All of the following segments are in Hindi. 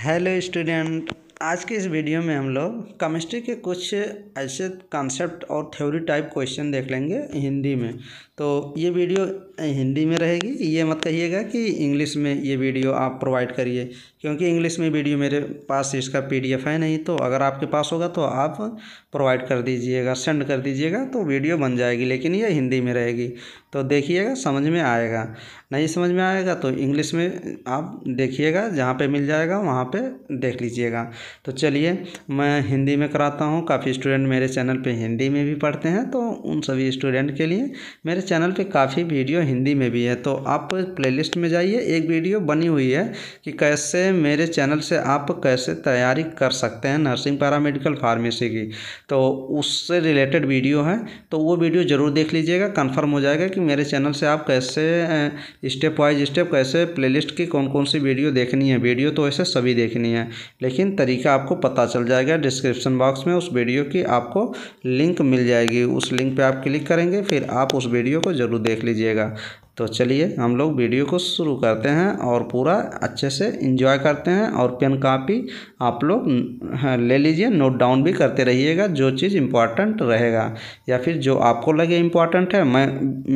हेलो स्टूडेंट आज के इस वीडियो में हम लोग केमिस्ट्री के कुछ ऐसे कॉन्सेप्ट और थ्योरी टाइप क्वेश्चन देख लेंगे हिंदी में तो ये वीडियो हिंदी में रहेगी ये मत कहिएगा कि इंग्लिश में ये वीडियो आप प्रोवाइड करिए क्योंकि इंग्लिश में वीडियो मेरे पास इसका पीडीएफ है नहीं तो अगर आपके पास होगा तो आप प्रोवाइड कर दीजिएगा सेंड कर दीजिएगा तो वीडियो बन जाएगी लेकिन ये हिंदी में रहेगी तो देखिएगा समझ में आएगा नहीं समझ में आएगा तो इंग्लिश में आप देखिएगा जहाँ पे मिल जाएगा वहाँ पे देख लीजिएगा तो चलिए मैं हिंदी में कराता हूँ काफ़ी स्टूडेंट मेरे चैनल पे हिंदी में भी पढ़ते हैं तो उन सभी स्टूडेंट के लिए मेरे चैनल पे काफ़ी वीडियो हिंदी में भी है तो आप प्ले में जाइए एक वीडियो बनी हुई है कि कैसे मेरे चैनल से आप कैसे तैयारी कर सकते हैं नर्सिंग पैरामेडिकल फार्मेसी की तो उससे रिलेटेड वीडियो है तो वो वीडियो ज़रूर देख लीजिएगा कन्फर्म हो जाएगा कि कि मेरे चैनल से आप कैसे स्टेप वाइज स्टेप कैसे प्लेलिस्ट की कौन कौन सी वीडियो देखनी है वीडियो तो वैसे सभी देखनी है लेकिन तरीका आपको पता चल जाएगा डिस्क्रिप्शन बॉक्स में उस वीडियो की आपको लिंक मिल जाएगी उस लिंक पर आप क्लिक करेंगे फिर आप उस वीडियो को ज़रूर देख लीजिएगा तो चलिए हम लोग वीडियो को शुरू करते हैं और पूरा अच्छे से इंजॉय करते हैं और पेन कापी आप लोग हाँ, ले लीजिए नोट डाउन भी करते रहिएगा जो चीज़ इम्पॉर्टेंट रहेगा या फिर जो आपको लगे इम्पॉर्टेंट है मैं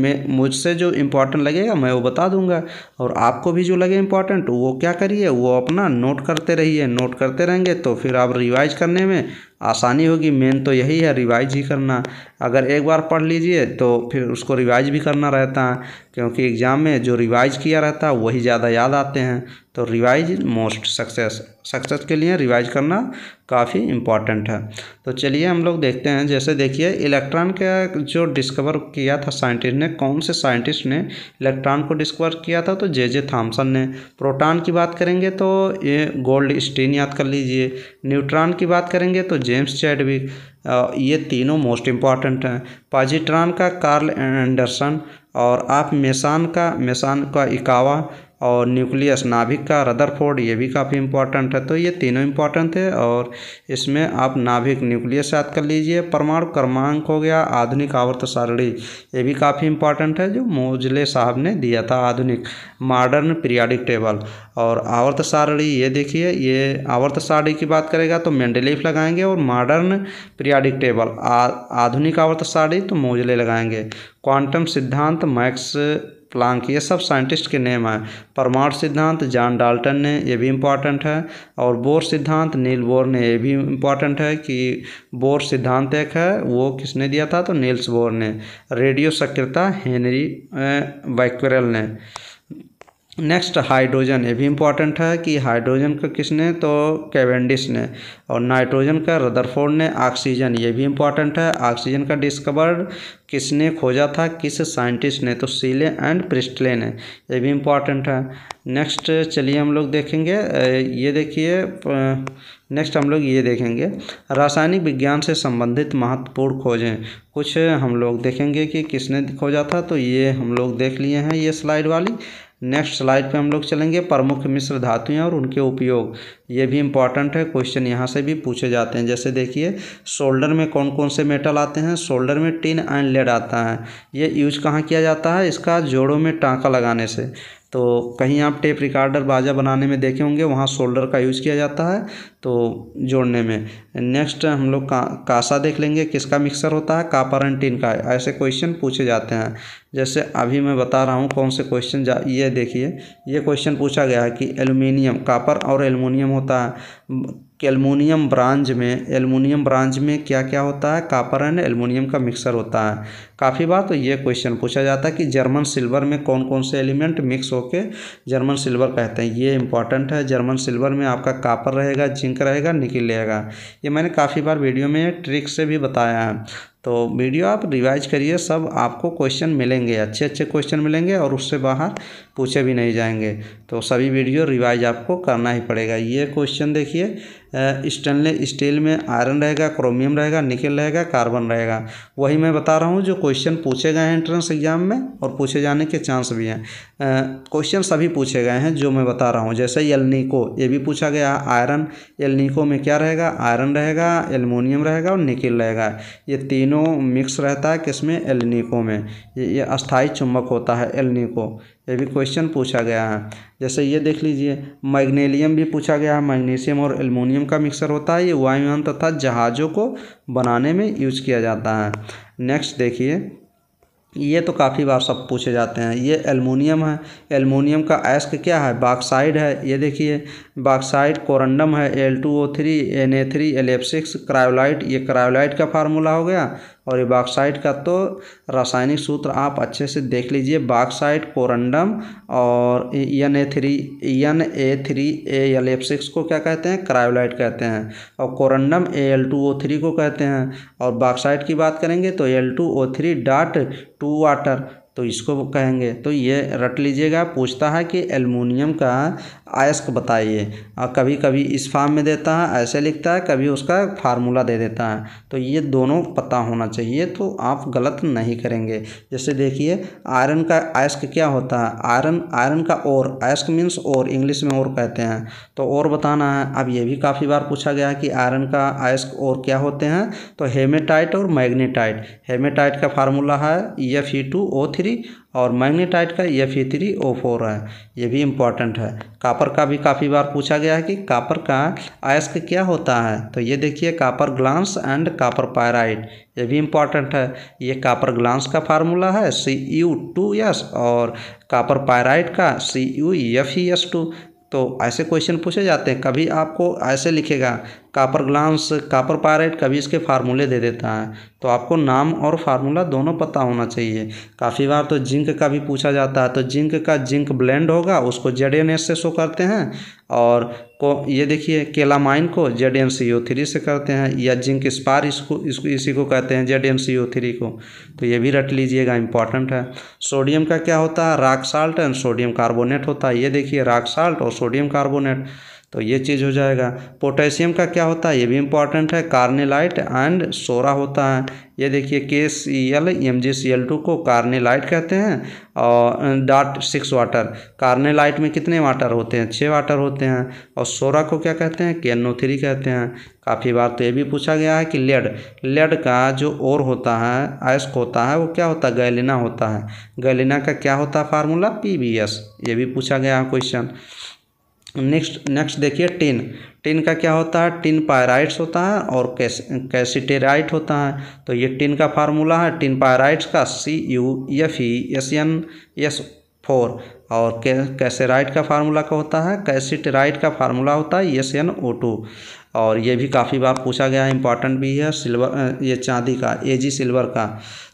मैं मुझसे जो इम्पॉर्टेंट लगेगा मैं वो बता दूंगा और आपको भी जो लगे इम्पॉर्टेंट वो क्या करिए वो अपना नोट करते रहिए नोट करते रहेंगे तो फिर आप रिवाइज करने में आसानी होगी मेन तो यही है रिवाइज ही करना अगर एक बार पढ़ लीजिए तो फिर उसको रिवाइज भी करना रहता है क्योंकि एग्ज़ाम में जो रिवाइज किया रहता है वही ज़्यादा याद आते हैं तो रिवाइज मोस्ट सक्सेस सक्सेस के लिए रिवाइज करना काफ़ी इम्पॉर्टेंट है तो चलिए हम लोग देखते हैं जैसे देखिए इलेक्ट्रॉन का जो डिस्कवर किया था साइंटिस्ट ने कौन से साइंटिस्ट ने इलेक्ट्रॉन को डिस्कवर किया था तो जे जे थाम्सन ने प्रोटॉन की बात करेंगे तो ये गोल्ड स्टीन याद कर लीजिए न्यूट्रॉन की बात करेंगे तो जेम्स चैडविक ये तीनों मोस्ट इम्पॉर्टेंट करंट हैं पाजिट्रॉन का कार्ल एंडरसन और आप मेसान का मेसान का इकावा और न्यूक्लियस नाभिक का रदरफोर्ड ये भी काफ़ी इंपॉर्टेंट है तो ये तीनों इंपॉर्टेंट है और इसमें आप नाभिक न्यूक्लियस याद कर लीजिए परमाणु क्रमांक हो गया आधुनिक आवर्त सारणी ये भी काफ़ी इंपॉर्टेंट है जो मोजले साहब ने दिया था आधुनिक मॉडर्न पीरियाडिक टेबल और आवर्त सारणी ये देखिए ये आवर्त सारणी की बात करेगा तो मेंडलीफ लगाएंगे और मॉडर्न पीरियाडिक टेबल आधुनिक आवर्त सारणी तो मोजले लगाएंगे क्वांटम सिद्धांत मैक्स प्लांक ये सब साइंटिस्ट के नेम हैं परमाणु सिद्धांत जॉन डाल्टन ने ये भी इम्पॉर्टेंट है और बोर सिद्धांत नील बोर ने ये भी इम्पॉर्टेंट है कि बोर सिद्धांत एक है वो किसने दिया था तो नील्स बोर ने रेडियो सक्रियता हेनरी बैक्वेरल ने नेक्स्ट हाइड्रोजन ये भी इम्पॉर्टेंट है कि हाइड्रोजन का किसने तो कैवेंडिस ने और नाइट्रोजन का रदरफोर्ड ने ऑक्सीजन ये भी इम्पॉर्टेंट है ऑक्सीजन का डिस्कवर किसने खोजा था किस साइंटिस्ट ने तो सीले एंड प्रिस्टले ने ये भी इम्पॉर्टेंट है नेक्स्ट चलिए हम लोग देखेंगे ये देखिए नेक्स्ट हम लोग ये देखेंगे रासायनिक विज्ञान से संबंधित महत्वपूर्ण खोजें कुछ हम लोग देखेंगे कि किसने खोजा था तो ये हम लोग देख लिए हैं ये स्लाइड वाली नेक्स्ट स्लाइड पे हम लोग चलेंगे प्रमुख मिश्र धातुएं और उनके उपयोग ये भी इम्पॉर्टेंट है क्वेश्चन यहाँ से भी पूछे जाते हैं जैसे देखिए शोल्डर में कौन कौन से मेटल आते हैं शोल्डर में टिन एंड लेड आता है ये यूज कहाँ किया जाता है इसका जोड़ों में टाँका लगाने से तो कहीं आप टेप रिकॉर्डर बाजा बनाने में देखे होंगे वहाँ शोल्डर का यूज़ किया जाता है तो जोड़ने में नेक्स्ट हम लोग का, कासा देख लेंगे किसका मिक्सर होता है कापर एंड टिन का ऐसे क्वेश्चन पूछे जाते हैं जैसे अभी मैं बता रहा हूँ कौन से क्वेश्चन जा ये देखिए ये क्वेश्चन पूछा गया है कि एलुमिनियम कापर और एलुमिनियम होता है एलमोनियम ब्रांच में एलमोनियम ब्रांच में क्या क्या होता है कापर एंड एलमोनियम का मिक्सर होता है काफ़ी बार तो ये क्वेश्चन पूछा जाता है कि जर्मन सिल्वर में कौन कौन से एलिमेंट मिक्स होके जर्मन सिल्वर कहते हैं ये इंपॉर्टेंट है जर्मन सिल्वर में आपका कापर रहेगा जिंक रहेगा निकिल रहेगा ये मैंने काफ़ी बार वीडियो में ट्रिक से भी बताया है तो वीडियो आप रिवाइज करिए सब आपको क्वेश्चन मिलेंगे अच्छे अच्छे क्वेश्चन मिलेंगे और उससे बाहर पूछे भी नहीं जाएंगे तो सभी वीडियो रिवाइज आपको करना ही पड़ेगा ये क्वेश्चन देखिए स्टेनलेस स्टील में आयरन रहेगा क्रोमियम रहेगा निकल रहेगा कार्बन रहेगा वही मैं बता रहा हूँ जो क्वेश्चन पूछे गए हैं एंट्रेंस एग्जाम में और पूछे जाने के चांस भी हैं क्वेश्चन सभी पूछे गए हैं जो मैं बता रहा हूँ जैसे एलनीको ये भी पूछा गया आयरन एलनिको में क्या रहेगा आयरन रहेगा एलमोनियम रहेगा और निकिल रहेगा ये तीनों मिक्स रहता है किसमें एलनिको में ये, अस्थायी चुंबक चुम्बक होता है एलनीको ये भी क्वेश्चन पूछा गया है जैसे ये देख लीजिए मैग्नीलियम भी पूछा गया है मैग्नीशियम और एलमोनियम का मिक्सर होता है ये वायुयान तथा जहाज़ों को बनाने में यूज किया जाता है नेक्स्ट देखिए ये तो काफ़ी बार सब पूछे जाते हैं ये एलमोनियम है एलमोनियम का एस्क क्या है बाक्साइड है ये देखिए बाक्साइड कोरंडम है L two O three N A three L F six cryolite ये क्रायोलाइट का फार्मूला हो गया और ये बाक्साइट का तो रासायनिक सूत्र आप अच्छे से देख लीजिए बाक्साइट कोरंडम और N A three N A three A L F six को क्या कहते हैं क्रायोलाइट कहते हैं और corundum A L two O three को कहते हैं और बाक्साइट की बात करेंगे तो L two O three dot two water तो इसको कहेंगे तो ये रट लीजिएगा पूछता है कि एलमिनियम का आयस्क बताइए और कभी कभी इस फार्म में देता है ऐसे लिखता है कभी उसका फार्मूला दे देता है तो ये दोनों पता होना चाहिए तो आप गलत नहीं करेंगे जैसे देखिए आयरन का आयस्क क्या होता है आयरन आयरन का और आयस्क मीन्स और इंग्लिश में और कहते हैं तो और बताना है अब ये भी काफ़ी बार पूछा गया है कि आयरन का आयस्क और क्या होते हैं तो हेमेटाइट और मैग्नेटाइट हेमेटाइट का फार्मूला है एफ ई टू ओ थी थ्री और मैग्नेटाइट का F E three O four है ये भी इम्पॉर्टेंट है कापर का भी काफ़ी बार पूछा गया है कि कापर का अयस्क क्या होता है तो ये देखिए copper glance and copper pyrite ये भी इम्पॉर्टेंट है ये कापर ग्लांस का फार्मूला है सी यू टू एस और कापर पायराइड का C U F E S two तो ऐसे क्वेश्चन पूछे जाते हैं कभी आपको ऐसे लिखेगा कापर ग्लांस कापर पारेट कभी इसके फार्मूले दे देता है तो आपको नाम और फार्मूला दोनों पता होना चाहिए काफ़ी बार तो जिंक का भी पूछा जाता है तो जिंक का जिंक ब्लेंड होगा उसको जेड एन एस से शो करते हैं और को ये देखिए केलामाइन को Z N C O three से करते हैं या जिंक स्पार इसको इसको इसी को कहते हैं Z N C O three को तो ये भी रट लीजिएगा इंपॉर्टेंट है सोडियम का क्या होता है rock salt and sodium carbonate होता है ये देखिए राक साल्ट और सोडियम कार्बोनेट तो ये चीज़ हो जाएगा पोटेशियम का क्या होता है ये भी इम्पॉर्टेंट है कार्नेलाइट एंड सोरा होता है ये देखिए K C L M G C L two को कार्नेलाइट कहते हैं और डाट सिक्स वाटर कार्नेलाइट में कितने वाटर होते हैं छः वाटर होते हैं और सोरा को क्या कहते हैं के थ्री कहते हैं काफ़ी बार तो ये भी पूछा गया है कि लेड लेड का जो ओर होता है आयस्क होता है वो क्या होता है गैलिना होता है गैलिना का क्या होता है फार्मूला पी बी एस ये भी पूछा गया है क्वेश्चन नेक्स्ट नेक्स्ट देखिए टिन टिन का क्या होता है टिन पायराइट्स होता है और कैस कैसीटेराइट होता है तो ये टिन का फार्मूला है टिन पायराइट्स का C U F E S N S four और कैसेराइट का फार्मूला का होता है कैसीटेराइट का फार्मूला होता है एस एन ओ टू और ये भी काफ़ी बार पूछा गया है इंपॉर्टेंट भी है सिल्वर ये चांदी का ए जी सिल्वर का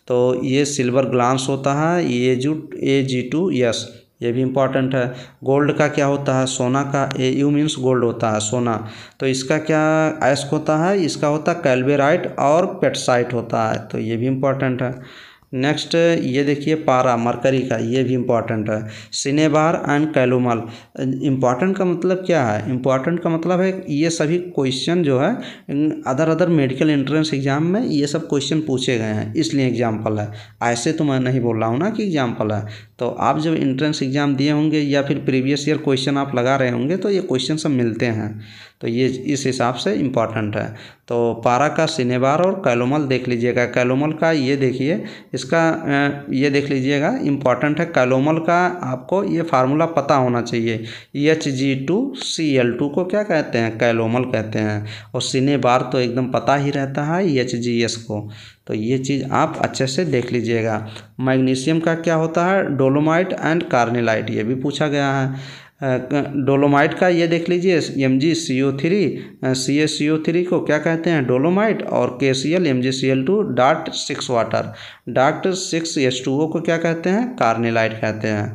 तो ये सिल्वर ग्लांस होता है ए जू ए जी टू यस ये भी इम्पॉर्टेंट है गोल्ड का क्या होता है सोना का ए यू मीन्स गोल्ड होता है सोना तो इसका क्या आयस्क होता है इसका होता है कैलबेराइट और पेटसाइट होता है तो ये भी इम्पॉर्टेंट है नेक्स्ट ये देखिए पारा मरकरी का ये भी इम्पॉर्टेंट है सिनेबार एंड कैलोमल इम्पॉर्टेंट का मतलब क्या है इम्पॉर्टेंट का मतलब है ये सभी क्वेश्चन जो है other other medical entrance exam में ये सब क्वेश्चन पूछे गए हैं इसलिए एग्जाम्पल है ऐसे तो मैं नहीं बोल रहा हूँ ना कि एग्जाम्पल है तो आप जब इंट्रेंस एग्जाम दिए होंगे या फिर प्रीवियस ईयर क्वेश्चन आप लगा रहे होंगे तो ये क्वेश्चन सब मिलते हैं तो ये इस हिसाब से इम्पॉर्टेंट है तो पारा का सिनेबार और कैलोमल देख लीजिएगा कैलोमल का ये देखिए इसका ये देख लीजिएगा इम्पॉर्टेंट है कैलोमल का आपको ये फार्मूला पता होना चाहिए H G two C L two को क्या कहते हैं कैलोमल कहते हैं और सिनेबार तो एकदम पता ही रहता है एच जी एस को तो ये चीज़ आप अच्छे से देख लीजिएगा मैग्नीशियम का क्या होता है डोलोमाइट एंड कार्नेलाइट ये भी पूछा गया है डोलोमाइट का ये देख लीजिए M G C O three C S C O three को क्या कहते हैं डोलोमाइट और K C L M G C L two dot six water dot six S two O को क्या कहते हैं कार्नेलाइट कहते हैं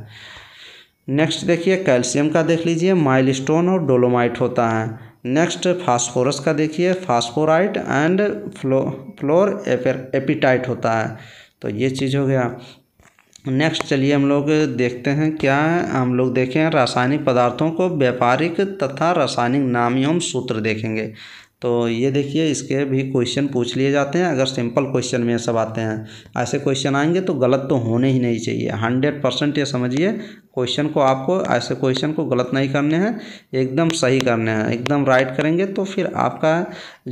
नेक्स्ट देखिए कैल्शियम का देख लीजिए माइलस्टोन और डोलोमाइट होता है नेक्स्ट फास्फोरस का देखिए फास्फोराइट एंड फ्लो फ्लोर एपिटाइट होता है तो ये चीज़ हो गया नेक्स्ट चलिए हम लोग देखते हैं क्या है हम लोग देखें रासायनिक पदार्थों को व्यापारिक तथा रासायनिक नाम एवं सूत्र देखेंगे तो ये देखिए इसके भी क्वेश्चन पूछ लिए जाते हैं अगर सिंपल क्वेश्चन में सब आते हैं ऐसे क्वेश्चन आएंगे तो गलत तो होने ही नहीं चाहिए हंड्रेड परसेंट ये समझिए क्वेश्चन को आपको ऐसे क्वेश्चन को गलत नहीं करने हैं एकदम सही करने हैं एकदम राइट करेंगे तो फिर आपका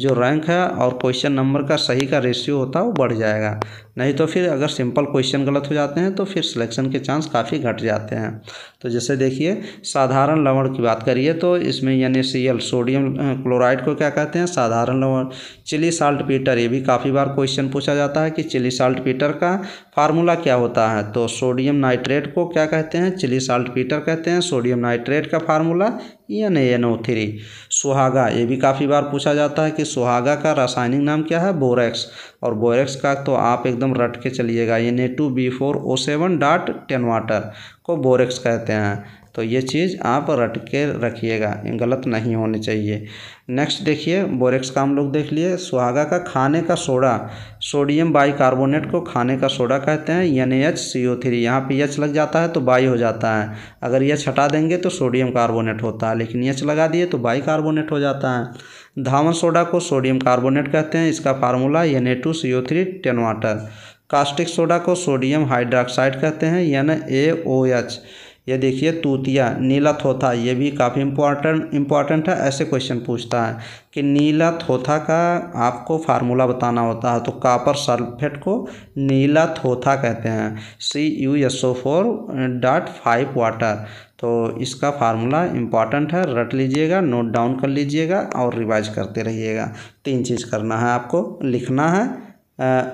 जो रैंक है और क्वेश्चन नंबर का सही का रेशियो होता है वो बढ़ जाएगा नहीं तो फिर अगर सिंपल क्वेश्चन गलत हो जाते हैं तो फिर सिलेक्शन के चांस काफ़ी घट जाते हैं तो जैसे देखिए साधारण लवण की बात करिए तो इसमें यानी सी सोडियम क्लोराइड को क्या कहते हैं साधारण लवण चिली साल्ट पीटर ये भी काफ़ी बार क्वेश्चन पूछा जाता है कि चिली साल्ट पीटर का फार्मूला क्या होता है तो सोडियम नाइट्रेट को क्या कहते हैं साल्ट पीटर कहते हैं सोडियम नाइट्रेट का formula N N O three सुहागा ये भी काफ़ी बार पूछा जाता है कि सुहागा का रासायनिक नाम क्या है बोरेक्स और बोरेक्स का तो आप एकदम रट के चलिएगा N A two B four O seven dot ten water को बोरेक्स कहते हैं तो ये चीज़ आप रट के रखिएगा गलत नहीं होनी चाहिए नेक्स्ट देखिए बोरेक्स का हम लोग देख लिए सुहागा का खाने का सोडा सोडियम बाइकार्बोनेट को खाने का सोडा कहते हैं N H C O three यहाँ पर एच लग जाता है तो बाई हो जाता है अगर यच हटा देंगे तो सोडियम कार्बोनेट होता है लेकिन एच लगा दिए तो बाई कार्बोनेट हो जाता है धावन सोडा को सोडियम कार्बोनेट कहते हैं इसका formula N A two C O three ten water caustic soda को सोडियम हाइड्रोक्साइड कहते हैं यानी ए ओ एच ये देखिए तूतिया नीला थोथा ये भी काफ़ी इम्पोर्टेंट इम्पॉर्टेंट है ऐसे क्वेश्चन पूछता है कि नीला थोथा का आपको फार्मूला बताना होता है तो कापर सल्फेट को नीला थोथा कहते हैं C U S O four dot five water तो इसका फार्मूला इम्पॉर्टेंट है रट लीजिएगा नोट डाउन कर लीजिएगा और रिवाइज करते रहिएगा तीन चीज़ करना है आपको लिखना है आ,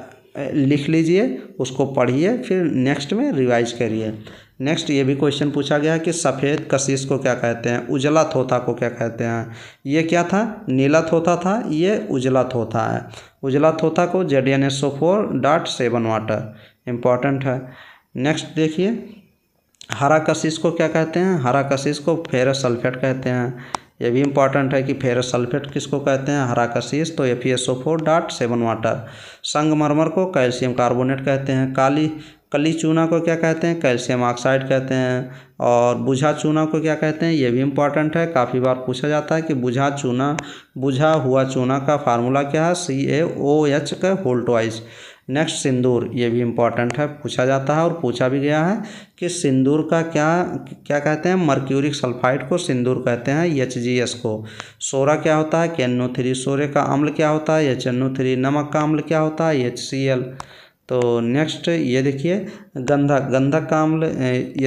लिख लीजिए उसको पढ़िए फिर नेक्स्ट में रिवाइज करिए नेक्स्ट ये भी क्वेश्चन पूछा गया है कि सफ़ेद कशिश को क्या कहते हैं उजला थोथा को क्या कहते हैं ये क्या था नीला थोथा था ये उजला थोथा है उजला थोथा को Z N S O four dot seven water important है नेक्स्ट देखिए हरा कशिश को क्या कहते हैं हरा कशिश को फेरस सल्फेट कहते हैं यह भी इम्पॉर्टेंट है कि फेरस सल्फेट किसको कहते हैं हरा कशीस तो F S O four dot seven water संगमरमर को कैल्शियम कार्बोनेट कहते हैं काली कली चूना को क्या कहते हैं कैल्शियम ऑक्साइड कहते हैं और बुझा चूना को क्या कहते हैं ये भी इम्पॉर्टेंट है काफ़ी बार पूछा जाता है कि बुझा चूना बुझा हुआ चूना का फार्मूला क्या है सी ए ओ एच का होल्टवाइज नेक्स्ट सिंदूर ये भी इम्पॉर्टेंट है पूछा जाता है और पूछा भी गया है कि सिंदूर का क्या क्या कहते हैं मर्क्यूरिक सल्फाइड को सिंदूर कहते हैं एच जी एस को सोरा क्या होता है के एन ओ थ्री सोरे का अम्ल क्या होता है एच एन ओ थ्री नमक का अम्ल क्या होता है एच सी एल तो नेक्स्ट ये देखिए गंधक गंधक का अम्ल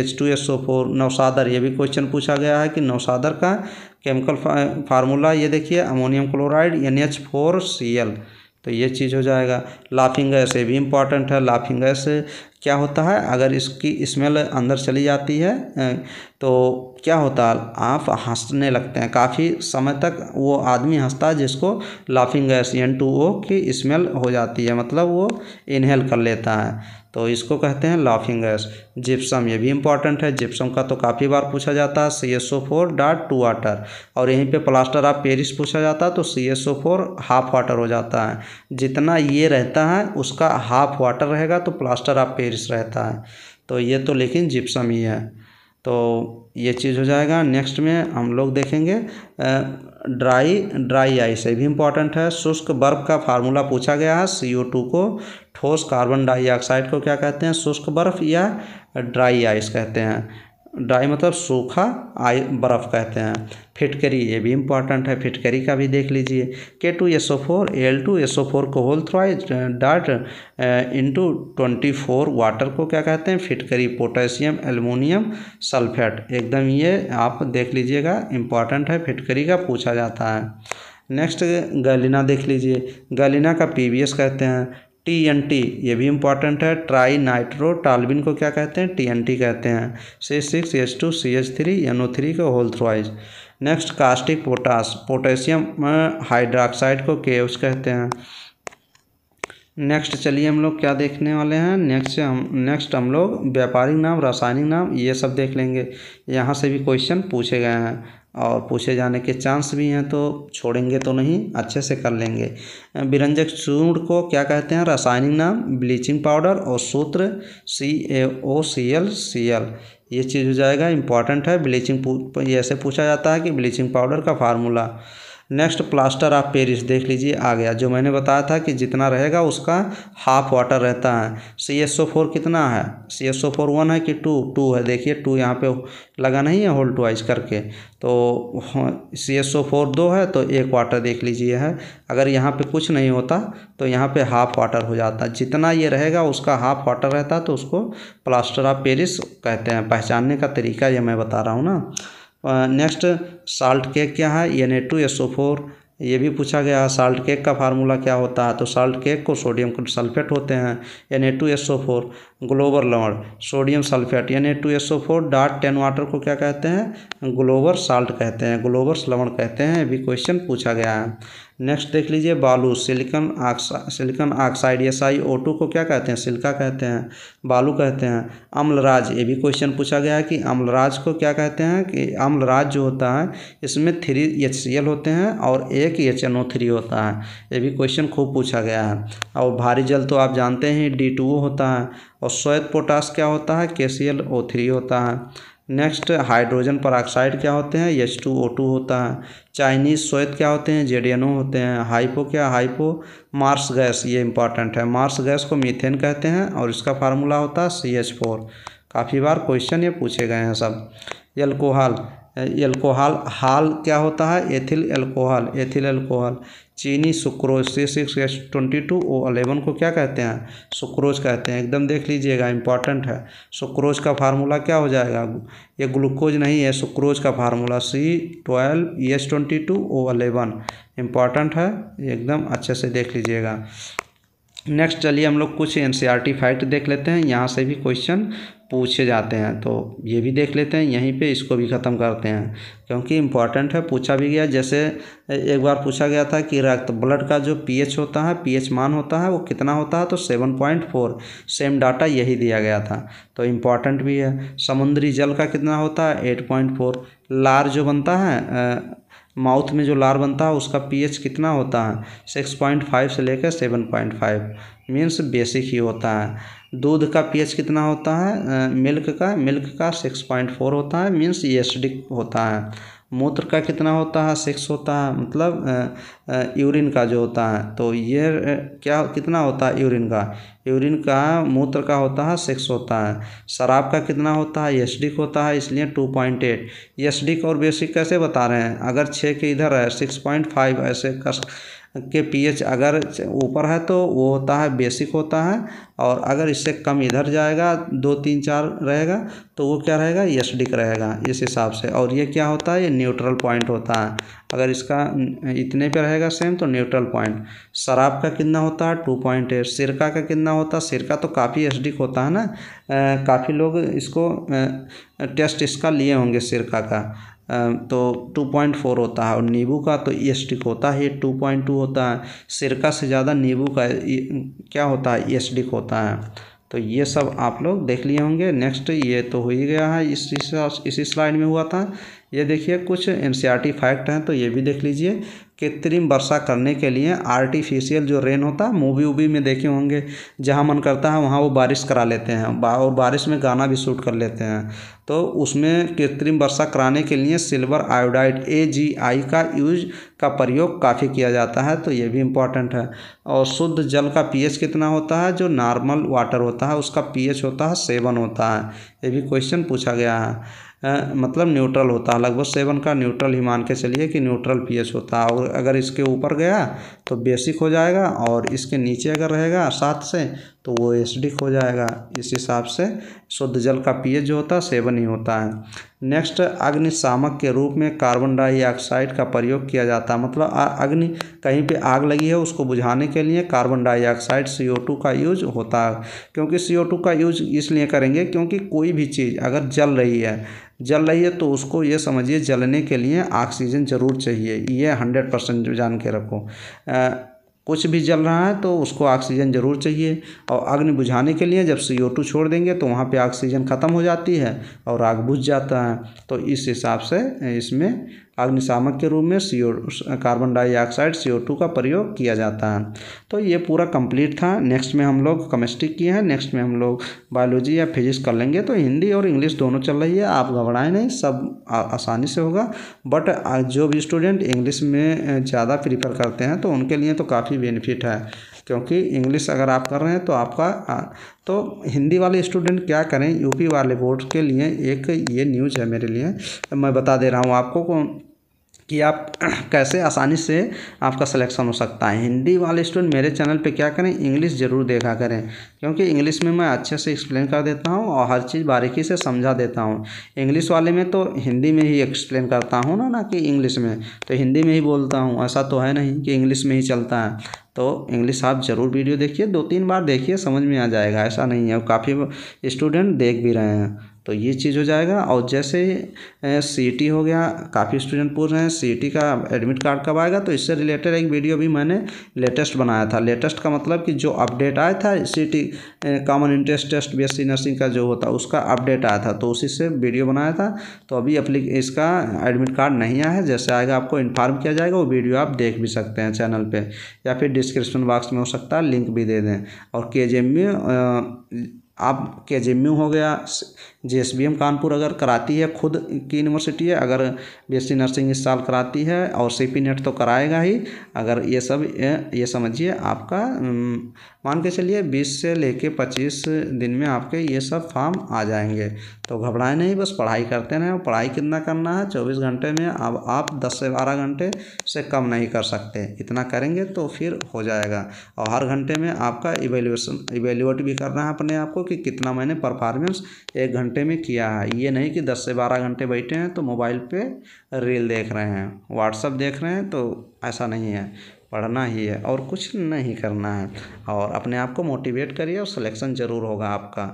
H two S O four नौसादर ये भी क्वेश्चन पूछा गया है कि नौसादर का केमिकल फार्मूला ये देखिए ammonium chloride N H four C L तो ये चीज़ हो जाएगा लाफिंग गैस ये भी इम्पॉर्टेंट है लाफिंग गैस क्या होता है अगर इसकी स्मेल अंदर चली जाती है तो क्या होता है आप हंसने लगते हैं काफ़ी समय तक वो आदमी हंसता है जिसको laughing gas N two O की स्मेल हो जाती है मतलब वो इनहेल कर लेता है तो इसको कहते हैं लाफिंग गैस जिप्सम ये भी इम्पॉर्टेंट है जिप्सम का तो काफ़ी बार पूछा जाता है C S O four dot two water और यहीं पे प्लास्टर ऑफ पेरिस पूछा जाता है तो C S O four half water हो जाता है जितना ये रहता है उसका हाफ वाटर रहेगा तो प्लास्टर ऑफ पेरिस रहता है तो ये तो लेकिन जिप्सम ही है तो ये चीज़ हो जाएगा नेक्स्ट में हम लोग देखेंगे ड्राई ड्राई आइस ये भी इम्पॉर्टेंट है शुष्क बर्फ का फार्मूला पूछा गया है सी ओ टू को ठोस कार्बन डाइऑक्साइड को क्या कहते हैं शुष्क बर्फ या ड्राई आइस कहते हैं ड्राई मतलब सूखा आय बर्फ़ कहते हैं फिटकरी ये भी इम्पॉर्टेंट है फिटकरी का भी देख लीजिए K two S O four L two S O four को whole thrice dot into twenty four water को क्या कहते हैं फिटकरी पोटेशियम एलमोनियम सल्फेट एकदम ये आप देख लीजिएगा इम्पॉर्टेंट है फिटकरी का पूछा जाता है नेक्स्ट गलिना देख लीजिए गलिना का पी कहते हैं टी एन टी ये भी इम्पॉर्टेंट है ट्राई नाइट्रो टालबिन को क्या कहते हैं टी एन टी कहते हैं C six H two C H three N O three को whole thrice next caustic potash potassium hydroxide को के कहते हैं नेक्स्ट चलिए हम लोग क्या देखने वाले हैं नेक्स्ट हम नेक्स्ट हम लोग व्यापारिक नाम रासायनिक नाम ये सब देख लेंगे यहाँ से भी क्वेश्चन पूछे गए हैं और पूछे जाने के चांस भी हैं तो छोड़ेंगे तो नहीं अच्छे से कर लेंगे विरंजक चूर्ण को क्या कहते हैं रासायनिक नाम ब्लीचिंग पाउडर और सूत्र सी ए ओ सी एल सी एल ये चीज़ हो जाएगा इंपॉर्टेंट है ब्लीचिंग ऐसे पूछा जाता है कि ब्लीचिंग पाउडर का formula next plaster of Paris देख लीजिए आ गया जो मैंने बताया था कि जितना रहेगा उसका हाफ वाटर रहता है सी एस ओ फोर कितना है C S O four one है कि टू टू है देखिए टू यहाँ पे लगा नहीं है होल्ड ट्वाइस करके तो सी एस ओ फोर दो है तो एक वाटर देख लीजिए है अगर यहाँ पे कुछ नहीं होता तो यहाँ पे हाफ वाटर हो जाता जितना ये रहेगा उसका हाफ वाटर रहता तो उसको प्लास्टर ऑफ पेरिस कहते हैं पहचानने का तरीका ये मैं बता रहा हूँ ना नेक्स्ट साल्ट केक क्या है N two S O four ये भी पूछा गया है साल्ट केक का फार्मूला क्या होता है तो साल्ट केक को सोडियम सल्फेट होते हैं N A two S O four Glauber लवण sodium sulphate N A two S O four डार्ट टेन वाटर को क्या कहते हैं ग्लोबर साल्ट कहते हैं ग्लोबर लवण कहते हैं ये भी क्वेश्चन पूछा गया है नेक्स्ट देख लीजिए बालू सिलिकन ऑक्सा silicon oxide S I O two को क्या कहते हैं सिल्का कहते हैं बालू कहते हैं अम्लराज ये भी क्वेश्चन पूछा गया है कि अम्लराज को क्या कहते हैं कि अम्लराज जो होता है इसमें थ्री एच सी एल होते हैं और एक एच एन ओ थ्री होता है ये भी क्वेश्चन खूब पूछा गया है और भारी जल तो आप जानते हैं डी टू होता है और श्वेत पोटास क्या होता है के सी एल ओ थ्री होता है नेक्स्ट हाइड्रोजन पराक्साइड क्या होते हैं एच टू ओ टू होता है चाइनीज श्वेत क्या होते हैं जेडियनो होते हैं हाइपो क्या हाइपो मार्स गैस ये इंपॉर्टेंट है मार्स गैस को मीथेन कहते हैं और इसका फार्मूला होता है सी एच फोर काफ़ी बार क्वेश्चन ये पूछे गए हैं सब एल्कोहल एल्कोहल हाल क्या होता है एथिल एल्कोहल एथिल एल्कोहल चीनी sucrose C six H twenty two O eleven को क्या कहते हैं सुक्रोज कहते हैं एकदम देख लीजिएगा इंपॉर्टेंट है सुक्रोज का फार्मूला क्या हो जाएगा ये ग्लूकोज नहीं है सुक्रोज का formula C twelve H twenty two O eleven important है एकदम अच्छे से देख लीजिएगा नेक्स्ट चलिए हम लोग कुछ N C R T fact देख लेते हैं यहाँ से भी क्वेश्चन पूछे जाते हैं तो ये भी देख लेते हैं यहीं पे इसको भी ख़त्म करते हैं क्योंकि इम्पॉर्टेंट है पूछा भी गया जैसे एक बार पूछा गया था कि रक्त ब्लड का जो पीएच होता है पीएच मान होता है वो कितना होता है तो seven point four same data यही दिया गया था तो इम्पॉर्टेंट भी है समुद्री जल का कितना होता है एट पॉइंट फोर लार जो बनता है माउथ में जो लार बनता है उसका पीएच कितना होता है सिक्स पॉइंट फाइव से लेकर seven point five means basic ही होता है दूध का पीएच कितना होता है मिल्क का मिल्क का सिक्स पॉइंट फोर होता है मीन्स एसडिक होता है मूत्र का कितना होता है सिक्स होता है मतलब यूरिन का जो होता है तो ये क्या कितना होता है यूरिन का यूरिन का मूत्र का होता है सिक्स होता है शराब का कितना होता है एसडिक होता है इसलिए टू पॉइंट एट एसडिक और बेसिक कैसे बता रहे हैं अगर छः के इधर है सिक्स पॉइंट फाइव ऐसे के पीएच अगर ऊपर है तो वो होता है बेसिक होता है और अगर इससे कम इधर जाएगा दो तीन चार रहेगा तो वो क्या रहेगा एसडिक रहेगा इस हिसाब से और ये क्या होता है ये न्यूट्रल पॉइंट होता है अगर इसका इतने पे रहेगा सेम तो न्यूट्रल पॉइंट शराब का कितना होता है टू पॉइंट एट सिरका का कितना होता है सिरका तो काफ़ी एसडिक होता है ना काफ़ी लोग इसको टेस्ट इसका लिए होंगे सिरका का तो 2.4 होता है और नींबू का तो एसडिक होता है 2.2 होता है सिरका से ज़्यादा नींबू का क्या होता है एसडिक होता है तो ये सब आप लोग देख लिए होंगे नेक्स्ट ये तो हो ही गया है इस इसी स्लाइड में हुआ था ये देखिए कुछ एन फैक्ट e हैं तो ये भी देख लीजिए कृत्रिम वर्षा करने के लिए आर्टिफिशियल जो रेन होता है मूवी वूवी में देखे होंगे जहाँ मन करता है वहाँ वो बारिश करा लेते हैं और बारिश में गाना भी शूट कर लेते हैं तो उसमें कृत्रिम वर्षा कराने के लिए सिल्वर आयोडाइड ए जी आई का यूज का प्रयोग काफ़ी किया जाता है तो ये भी इम्पॉर्टेंट है और शुद्ध जल का पी कितना होता है जो नॉर्मल वाटर होता है उसका पी होता है सेवन होता है ये भी क्वेश्चन पूछा गया है मतलब न्यूट्रल होता है लगभग सेवन का न्यूट्रल ही मान के चलिए कि न्यूट्रल पीएच होता है और अगर इसके ऊपर गया तो बेसिक हो जाएगा और इसके नीचे अगर रहेगा सात से तो वो एसडिक हो जाएगा इस हिसाब से शुद्ध जल का पीएच जो होता है सेवन ही होता है नेक्स्ट अग्निशामक के रूप में कार्बन डाइऑक्साइड का प्रयोग किया जाता है मतलब अग्नि कहीं पे आग लगी है उसको बुझाने के लिए कार्बन डाइऑक्साइड सी का यूज होता है क्योंकि सी का यूज इसलिए करेंगे क्योंकि कोई भी चीज़ अगर जल रही है जल रही है तो उसको ये समझिए जलने के लिए ऑक्सीजन ज़रूर चाहिए ये हंड्रेड परसेंट जान के रखो कुछ भी जल रहा है तो उसको ऑक्सीजन ज़रूर चाहिए और अग्नि बुझाने के लिए जब सी ओ टू छोड़ देंगे तो वहाँ पे ऑक्सीजन ख़त्म हो जाती है और आग बुझ जाता है तो इस हिसाब से इसमें अग्निशामक के रूप में सी कार्बन डाइऑक्साइड सी का प्रयोग किया जाता है तो ये पूरा कंप्लीट था नेक्स्ट में हम लोग केमिस्ट्री किए हैं नेक्स्ट में हम लोग बायोलॉजी या फिजिक्स कर लेंगे तो हिंदी और इंग्लिश दोनों चल रही है आप घबराएं नहीं सब आसानी से होगा बट जो भी स्टूडेंट इंग्लिश में ज़्यादा प्रीफर करते हैं तो उनके लिए तो काफ़ी बेनिफिट है क्योंकि इंग्लिश अगर आप कर रहे हैं तो आपका तो हिंदी वाले स्टूडेंट क्या करें यूपी वाले बोर्ड के लिए एक ये न्यूज़ है मेरे लिए मैं बता दे रहा हूँ आपको कि आप कैसे आसानी से आपका सिलेक्शन हो सकता है हिंदी वाले स्टूडेंट मेरे चैनल पे क्या करें इंग्लिश ज़रूर देखा करें क्योंकि इंग्लिश में मैं अच्छे से एक्सप्लेन कर देता हूँ और हर चीज़ बारीकी से समझा देता हूँ इंग्लिश वाले में तो हिंदी में ही एक्सप्लेन करता हूँ ना ना कि इंग्लिश में तो हिंदी में ही बोलता हूँ ऐसा तो है नहीं कि इंग्लिश में ही चलता है तो इंग्लिश आप ज़रूर वीडियो देखिए दो तीन बार देखिए समझ में आ जाएगा ऐसा नहीं है काफ़ी स्टूडेंट देख भी रहे हैं तो ये चीज़ हो जाएगा और जैसे सी e हो गया काफ़ी स्टूडेंट पूछ रहे हैं सी e का एडमिट कार्ड कब आएगा तो इससे रिलेटेड एक वीडियो भी मैंने लेटेस्ट बनाया था लेटेस्ट का मतलब कि जो अपडेट आया था C common interest test B nursing का जो होता उसका अपडेट आया था तो उसी से वीडियो बनाया था तो अभी अपली इसका एडमिट कार्ड नहीं आया है जैसे आएगा आपको इन्फॉर्म किया जाएगा वो वीडियो आप देख भी सकते हैं चैनल पर या फिर डिस्क्रिप्शन बॉक्स में हो सकता है लिंक भी दे दें और के आप के हो गया J S B M Kanpur अगर कराती है खुद की यूनिवर्सिटी है अगर बी एस सी नर्सिंग इस साल कराती है और सी पी नेट तो कराएगा ही अगर ये सब ये समझिए आपका मान के चलिए बीस से लेके पच्चीस दिन में आपके ये सब फॉर्म आ जाएंगे तो घबराए नहीं बस पढ़ाई करते रहें पढ़ाई कितना करना है चौबीस घंटे में अब आप दस से बारह घंटे से कम नहीं कर सकते इतना करेंगे तो फिर हो जाएगा और हर घंटे में आपका इवेल्युएसन इवेल्यूट भी करना है अपने आप को कि कितना मैंने परफॉर्मेंस एक घंटे घंटे में किया है ये नहीं कि दस से बारह घंटे बैठे हैं तो मोबाइल पे रील देख रहे हैं व्हाट्सअप देख रहे हैं तो ऐसा नहीं है पढ़ना ही है और कुछ नहीं करना है और अपने आप को मोटिवेट करिए और सिलेक्शन ज़रूर होगा आपका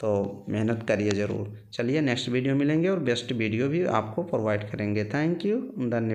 तो मेहनत करिए ज़रूर चलिए नेक्स्ट वीडियो मिलेंगे और बेस्ट वीडियो भी आपको प्रोवाइड करेंगे थैंक यू धन्यवाद